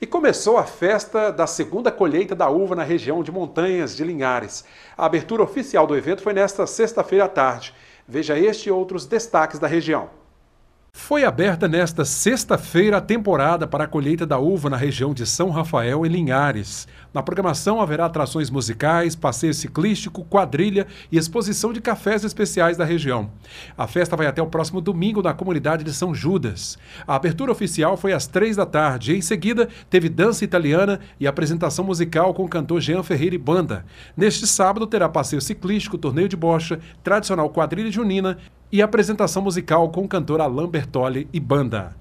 e começou a festa da segunda colheita da uva na região de Montanhas de Linhares. A abertura oficial do evento foi nesta sexta-feira à tarde. Veja este e outros destaques da região. Foi aberta nesta sexta-feira a temporada para a colheita da uva na região de São Rafael e Linhares. Na programação haverá atrações musicais, passeio ciclístico, quadrilha e exposição de cafés especiais da região. A festa vai até o próximo domingo na comunidade de São Judas. A abertura oficial foi às três da tarde e, em seguida, teve dança italiana e apresentação musical com o cantor Jean Ferreira e banda. Neste sábado terá passeio ciclístico, torneio de bocha, tradicional quadrilha junina e apresentação musical com cantora Alain Bertolli e banda.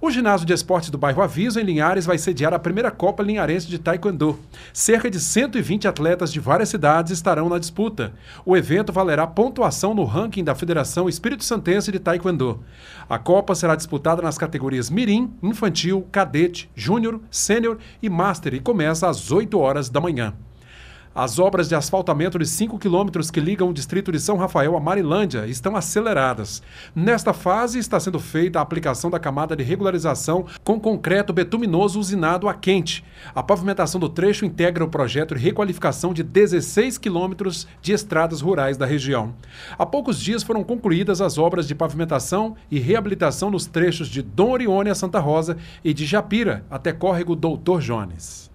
O ginásio de esportes do bairro Aviso, em Linhares, vai sediar a primeira Copa Linharense de Taekwondo. Cerca de 120 atletas de várias cidades estarão na disputa. O evento valerá pontuação no ranking da Federação Espírito Santense de Taekwondo. A Copa será disputada nas categorias Mirim, Infantil, Cadete, Júnior, Sênior e Master e começa às 8 horas da manhã. As obras de asfaltamento de 5 quilômetros que ligam o distrito de São Rafael a Marilândia estão aceleradas. Nesta fase, está sendo feita a aplicação da camada de regularização com concreto betuminoso usinado a quente. A pavimentação do trecho integra o projeto de requalificação de 16 quilômetros de estradas rurais da região. Há poucos dias foram concluídas as obras de pavimentação e reabilitação nos trechos de Dom Orione a Santa Rosa e de Japira até Córrego Doutor Jones.